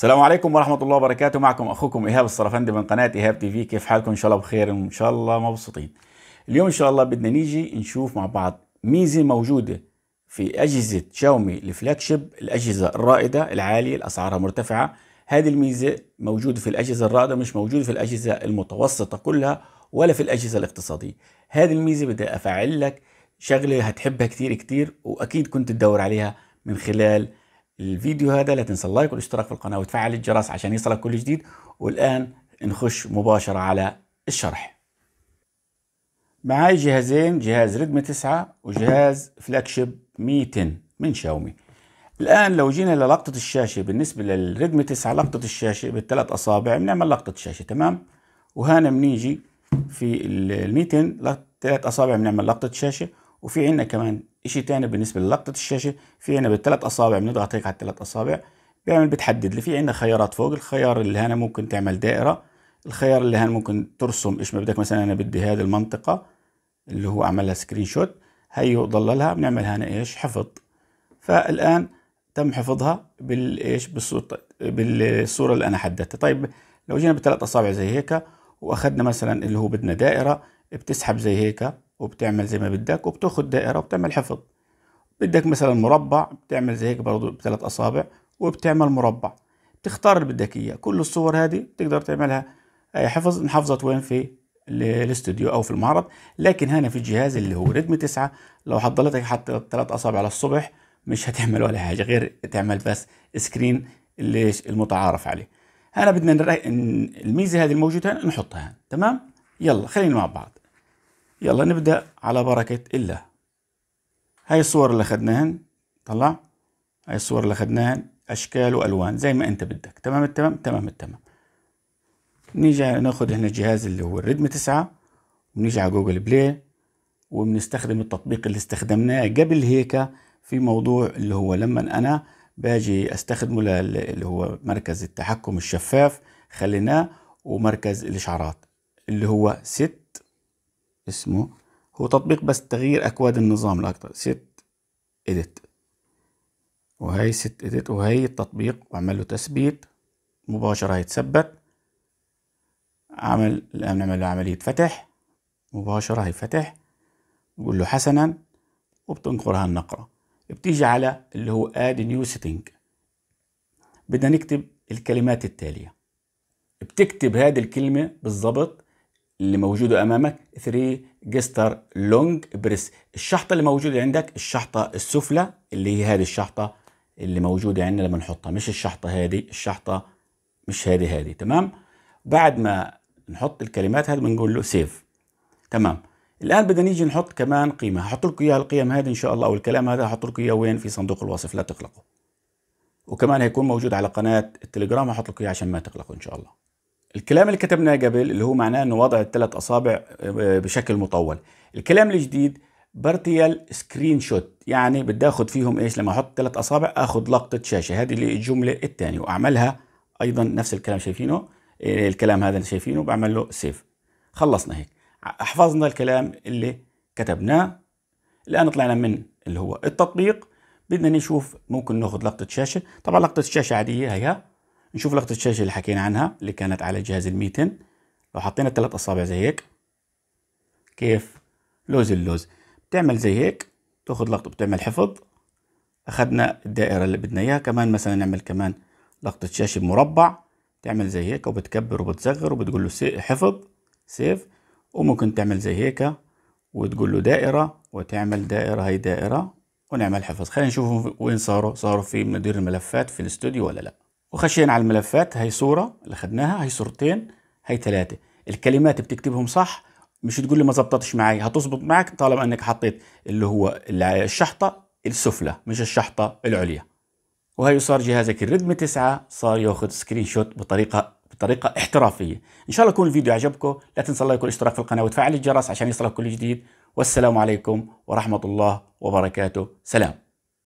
السلام عليكم ورحمة الله وبركاته معكم أخوكم إيهاب الصرفندي من قناة إيهاب تي في كيف حالكم إن شاء الله بخير وإن شاء الله مبسوطين اليوم إن شاء الله بدنا نيجي نشوف مع بعض ميزة موجودة في أجهزة شاومي الفلاجشيب الأجهزة الرائدة العالية الأسعارها مرتفعة هذه الميزة موجودة في الأجهزة الرائدة مش موجودة في الأجهزة المتوسطة كلها ولا في الأجهزة الاقتصادية هذه الميزة بدي أفعل لك شغلة هتحبها كتير كتير وأكيد كنت تدور عليها من خلال الفيديو هذا لا تنسى اللايك والاشتراك في القناة وتفعل الجرس عشان يصلك كل جديد والآن نخش مباشرة على الشرح معاي جهازين جهاز ريدم 9 وجهاز فلاكشيب مي 10 من شاومي الآن لو جينا للقطة الشاشة بالنسبة للريدم 9 لقطة الشاشة بالثلاث أصابع بنعمل لقطة الشاشة تمام وهنا بنيجي في ال 200 ثلاث أصابع بنعمل لقطة شاشة وفي عندنا كمان شيء تاني بالنسبه للقطه الشاشه في عندنا بالثلاث اصابع بنضغط هيك على الثلاث اصابع بيعمل بتحدد لي في عندنا خيارات فوق الخيار اللي هنا ممكن تعمل دائره الخيار اللي هنا ممكن ترسم ايش ما بدك مثلا انا بدي هذه المنطقه اللي هو لها سكرين شوت هيو ضللها بنعمل هنا ايش حفظ فالان تم حفظها بالايش بالصوره اللي انا حددتها طيب لو جينا بثلاث اصابع زي هيك واخذنا مثلا اللي هو بدنا دائره بتسحب زي هيك وبتعمل زي ما بدك وبتاخد دائرة وبتعمل حفظ بدك مثلا مربع بتعمل زي هيك برضو بثلاث أصابع وبتعمل مربع بتختار اللي بدك إياه كل الصور هذه بتقدر تعملها أي حفظ انحفظت وين في الاستوديو او في المعرض لكن هنا في الجهاز اللي هو ريدمي 9 لو حضرتك حتى ثلاث اصابع للصبح مش هتعمل ولا حاجه غير تعمل بس سكرين اللي المتعارف عليه هنا بدنا الميزه هذه الموجوده نحطها تمام يلا خلينا مع بعض يلا نبدأ على بركة الله هاي الصور اللي أخذناهن طلع هاي الصور اللي أخذناهن أشكال وألوان زي ما أنت بدك تمام التمام تمام التمام نيجي ناخد هنا الجهاز اللي هو الريدم تسعة ونيجي على جوجل بلاي وبنستخدم التطبيق اللي استخدمناه قبل هيك في موضوع اللي هو لما أنا باجي استخدمه اللي هو مركز التحكم الشفاف خليناه ومركز الإشعارات اللي هو ست اسمه هو تطبيق بس تغيير اكواد النظام لا ست اديت وهي ست اديت وهي التطبيق وعمل له تثبيت مباشرة هيتثبت عمل الآن نعمل له عملية فتح مباشرة هيفتح بقول له حسنا وبتنقر هالنقرة بتيجي على اللي هو اد نيو سيتنج بدنا نكتب الكلمات التالية بتكتب هذه الكلمة بالضبط اللي موجوده امامك 3 جستر لونج بريس الشحطه اللي موجوده عندك الشحطه السفلى اللي هي هذه الشحطه اللي موجوده عندنا لما نحطها مش الشحطه هذه الشحطه مش هذه هذه تمام بعد ما نحط الكلمات هذه بنقول له سيف تمام الان بدنا نيجي نحط كمان قيمه هحط لكم اياها القيم هذه ان شاء الله او الكلام هذا هحط لكم اياه وين في صندوق الوصف لا تقلقوا وكمان هيكون موجود على قناه التليجرام هحط لكم اياه عشان ما تقلقوا ان شاء الله الكلام اللي كتبناه قبل اللي هو معناه انه وضع الثلاث اصابع آه، بشكل مطول الكلام الجديد بارتيال سكرين شوت يعني بدي اخذ فيهم ايش لما احط ثلاث اصابع اخذ لقطه شاشه هذه الجمله الثانيه واعملها ايضا نفس الكلام شايفينه آه، الكلام هذا اللي شايفينه بعمل له سيف خلصنا هيك احفظنا الكلام اللي كتبناه الان طلعنا من اللي هو التطبيق بدنا نشوف ممكن ناخذ لقطه شاشه طبعا لقطه الشاشه عاديه هيها نشوف لقطة الشاشة اللي حكينا عنها اللي كانت على جهاز الميتن لو حطينا ثلاث أصابع زي هيك كيف لوز اللوز بتعمل زي هيك تاخد لقطة بتعمل حفظ أخدنا الدائرة اللي بدنا إياها كمان مثلا نعمل كمان لقطة شاشة مربع تعمل زي هيك وبتكبر وبتصغر وبتقول له حفظ سيف وممكن تعمل زي هيك وتقول له دائرة وتعمل دائرة هي دائرة ونعمل حفظ خلينا نشوف وين صاروا صاروا في مدير الملفات في الاستوديو ولا لأ وخشينا على الملفات هي صورة اللي خدناها هي صورتين هي ثلاثة الكلمات بتكتبهم صح مش تقول لي ما زبطتش معي هتزبط معك طالما انك حطيت اللي هو الشحطة السفلى مش الشحطة العليا وهي صار جهازك الريدمي 9 صار ياخذ سكرين شوت بطريقة بطريقة احترافية ان شاء الله يكون الفيديو عجبكم لا تنسى اللايك والاشتراك في القناة وتفعل الجرس عشان يصلك كل جديد والسلام عليكم ورحمة الله وبركاته سلام